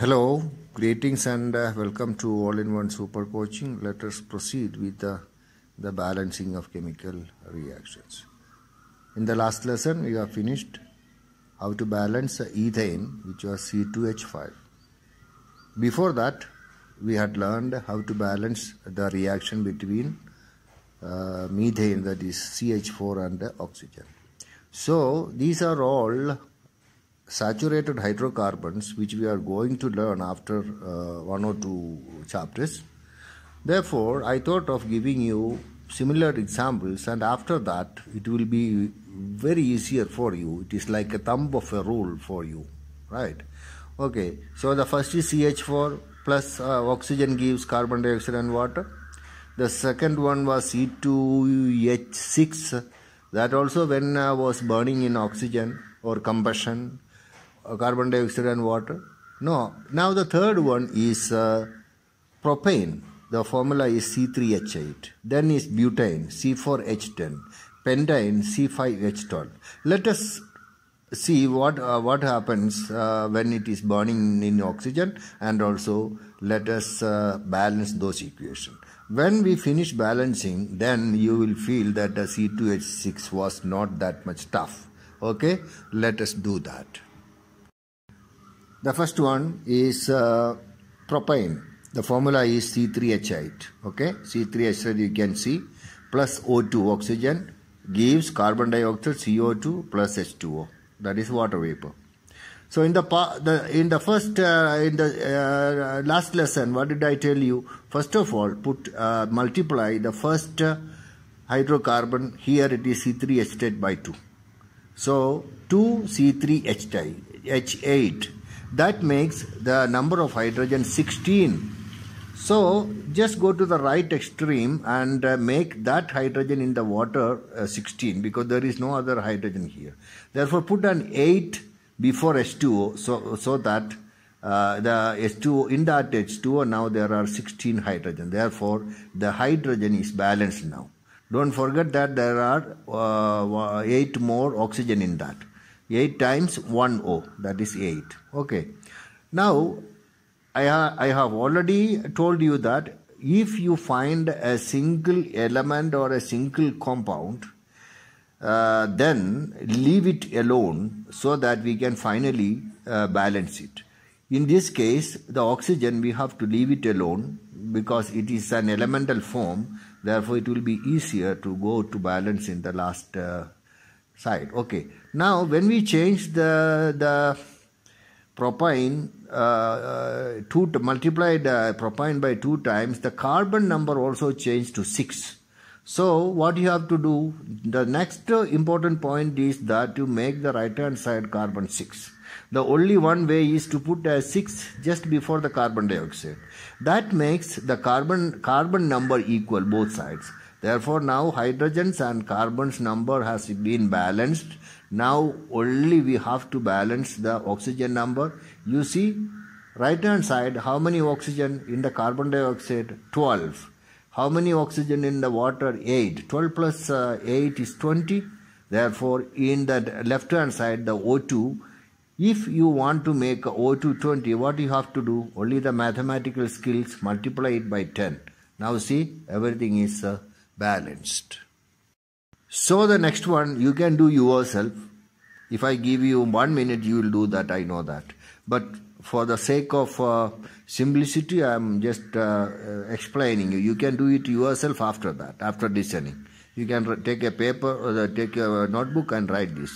Hello, greetings and uh, welcome to All-in-One Super Coaching. Let us proceed with uh, the balancing of chemical reactions. In the last lesson, we have finished how to balance the ethane, which was C2H5. Before that, we had learned how to balance the reaction between uh, methane, that is CH4 and oxygen. So, these are all saturated hydrocarbons, which we are going to learn after uh, one or two chapters. Therefore, I thought of giving you similar examples, and after that, it will be very easier for you. It is like a thumb of a rule for you, right? Okay, so the first is CH4 plus uh, oxygen gives carbon dioxide and water. The second one was C2H6, that also when i uh, was burning in oxygen or combustion uh, carbon dioxide and water? No. Now the third one is uh, propane. The formula is C3H8. Then is butane, C4H10. Pentane, C5H12. Let us see what uh, what happens uh, when it is burning in oxygen and also let us uh, balance those equations when we finish balancing then you will feel that the c2h6 was not that much tough okay let us do that the first one is uh, propane. The formula is C3H8. Okay, C3H8 you can see plus O2 oxygen gives carbon dioxide CO2 plus H2O. That is water vapor. So in the, the in the first uh, in the uh, last lesson, what did I tell you? First of all, put uh, multiply the first uh, hydrocarbon. Here it is C3H8 by 2. So 2 C3H8 that makes the number of hydrogen 16 so just go to the right extreme and uh, make that hydrogen in the water uh, 16 because there is no other hydrogen here therefore put an 8 before H2O so so that uh, the H2O in that H2O now there are 16 hydrogen therefore the hydrogen is balanced now don't forget that there are uh, 8 more oxygen in that 8 times 1 O, that is 8. Okay. Now, I, ha I have already told you that if you find a single element or a single compound, uh, then leave it alone so that we can finally uh, balance it. In this case, the oxygen we have to leave it alone because it is an elemental form. Therefore, it will be easier to go to balance in the last uh, side. Okay. Now, when we change the the propane uh, uh, two multiplied uh, by two times, the carbon number also changed to six. So, what you have to do? The next important point is that you make the right hand side carbon six. The only one way is to put a 6 just before the carbon dioxide. That makes the carbon carbon number equal both sides. Therefore, now hydrogens and carbons number has been balanced. Now only we have to balance the oxygen number. You see right hand side how many oxygen in the carbon dioxide 12 how many oxygen in the water 8 12 plus, uh, 8 is 20 therefore in the left hand side the O2 if you want to make O2 20 what you have to do only the mathematical skills multiply it by 10 now see everything is uh, balanced. So the next one you can do yourself. If I give you one minute, you will do that. I know that. But for the sake of uh, simplicity, I am just uh, uh explaining you. You can do it yourself after that, after listening. You can take a paper or uh, take a notebook and write this.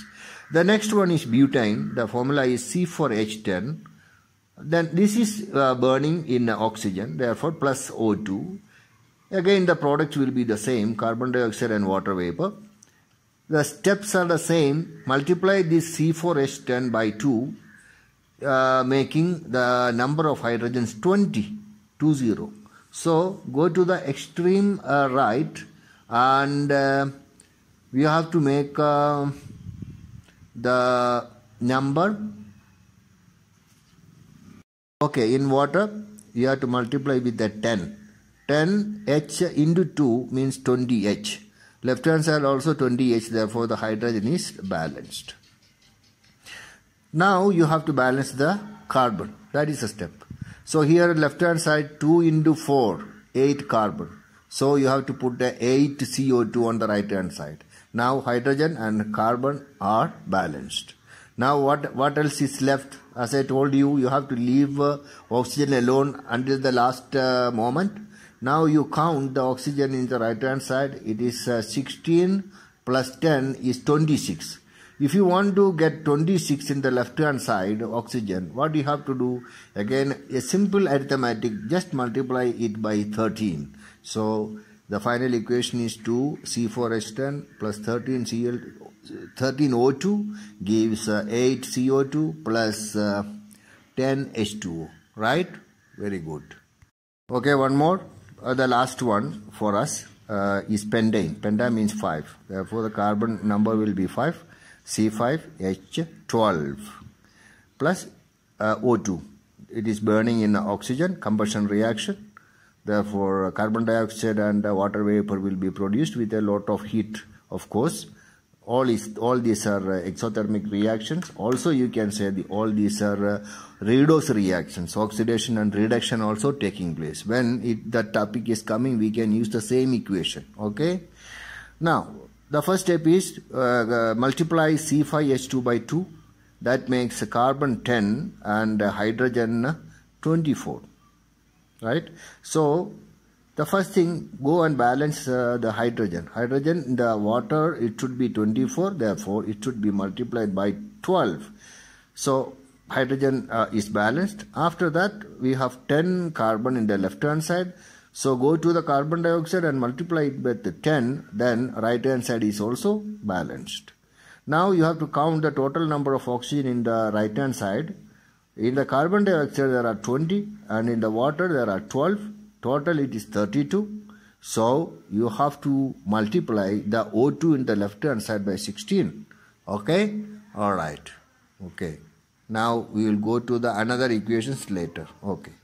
The next one is butane. The formula is C4H10. Then this is uh, burning in oxygen, therefore plus O2. Again, the products will be the same, carbon dioxide and water vapor. The steps are the same. Multiply this C4H10 by 2, uh, making the number of hydrogens 20, 20. So, go to the extreme uh, right and uh, we have to make uh, the number. Okay, in water, you have to multiply with the 10. 10H into 2 means 20H. Left hand side also 20H therefore the hydrogen is balanced. Now you have to balance the carbon. That is a step. So here left hand side 2 into 4, 8 carbon. So you have to put the 8 CO2 on the right hand side. Now hydrogen and carbon are balanced. Now what, what else is left? As I told you, you have to leave uh, oxygen alone until the last uh, moment now you count the oxygen in the right hand side. It is uh, 16 plus 10 is 26. If you want to get 26 in the left hand side oxygen, what you have to do? Again, a simple arithmetic, just multiply it by 13. So, the final equation is 2C4H10 plus 13Cl, 13O2 gives 8CO2 uh, plus 10H2O, uh, right? Very good. Okay, one more uh, the last one for us uh, is pentane. Penta means 5. Therefore, the carbon number will be 5. C5H12 plus uh, O2. It is burning in oxygen combustion reaction. Therefore, carbon dioxide and water vapor will be produced with a lot of heat, of course all is all these are uh, exothermic reactions also you can say the all these are uh, redox reactions oxidation and reduction also taking place when it that topic is coming we can use the same equation okay now the first step is uh, uh, multiply C5H2 by 2 that makes carbon 10 and hydrogen 24 right so the first thing go and balance uh, the hydrogen hydrogen in the water it should be 24 therefore it should be multiplied by 12 so hydrogen uh, is balanced after that we have 10 carbon in the left hand side so go to the carbon dioxide and multiply it with the 10 then right hand side is also balanced now you have to count the total number of oxygen in the right hand side in the carbon dioxide there are 20 and in the water there are 12 total it is 32 so you have to multiply the O2 in the left hand side by 16 okay alright okay now we will go to the another equations later okay